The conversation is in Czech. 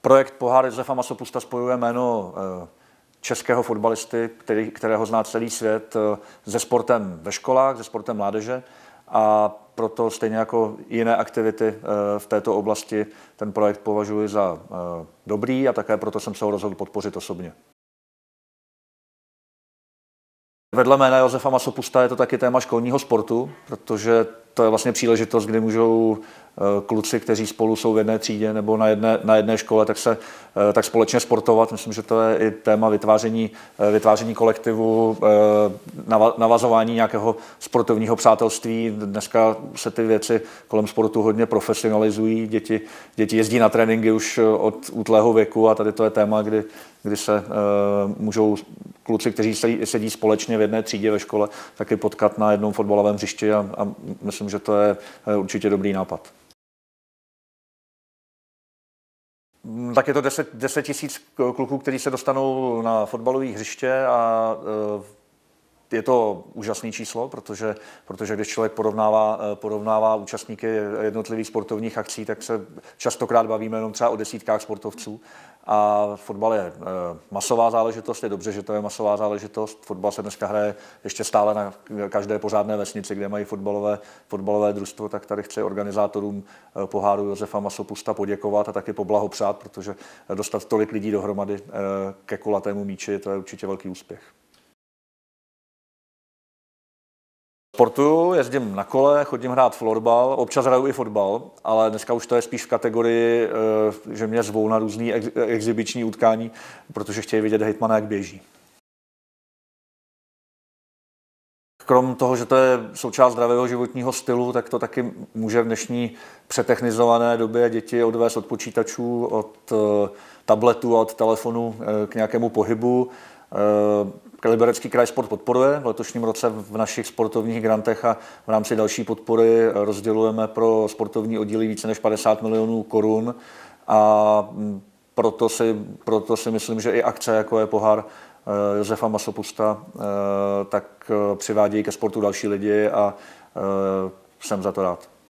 Projekt Pohár Josefa Masopusta spojuje jméno eh, českého fotbalisty, který, kterého zná celý svět, eh, se sportem ve školách, se sportem mládeže a proto stejně jako jiné aktivity eh, v této oblasti ten projekt považuji za dobrý a také proto jsem se ho rozhodl podpořit osobně. Vedle jména Josefa Masopusta je to taky téma školního sportu, protože to je vlastně příležitost, kdy můžou eh, kluci, kteří spolu jsou v jedné třídě nebo na jedné, na jedné škole, tak se eh, tak společně sportovat. Myslím, že to je i téma vytváření, eh, vytváření kolektivu, navazování nějakého sportovního přátelství. Dneska se ty věci kolem sportu hodně profesionalizují. Děti, děti jezdí na tréninky už od útlého věku a tady to je téma, kdy, kdy se můžou kluci, kteří sedí, společně v jedné třídě ve škole, taky potkat na jednom fotbalovém hřišti a, a myslím, že to je eh, určitě dobrý nápad. Mm, tak je to 10 tisíc kluků, kteří se dostanou na fotbalové hřiště a eh, je to úžasné číslo, protože, protože když člověk porovnává, eh, porovnává účastníky jednotlivých sportovních akcí, tak se častokrát bavíme jenom třeba o desítkách sportovců. A fotbal je eh, masová záležitost, je dobře, že to je masová záležitost. Fotbal se dneska hraje ještě stále na každé pořádné vesnici, kde mají fotbalové, fotbalové družstvo, tak tady chci organizátorům eh, poháru Josefa Masopusta poděkovat a taky poblahopřát, protože dostat tolik lidí dohromady ke kulatému míči, to je určitě velký úspěch. Sportuju, jezdím na kole, chodím hrát florbal, občas hraju i fotbal, ale dneska už to je spíš v kategorii, eh, že mě zvou na různý ex- exibiční utkání, protože chtějí vidět hejtmana, jak běží. Krom toho, že to je součást zdravého životního stylu, tak to taky může v dnešní přetechnizované době děti odvést od počítačů, od eh, tabletu a od telefonu eh, k nějakému pohybu. Eh, Liberecký kraj sport podporuje. V letošním roce v našich sportovních grantech a v rámci další podpory rozdělujeme pro sportovní oddíly více než 50 milionů korun a mm, proto si, proto si myslím, že i akce, jako je pohár eh, Josefa Masopusta, eh, tak přivádějí ke sportu další lidi a jsem za to rád.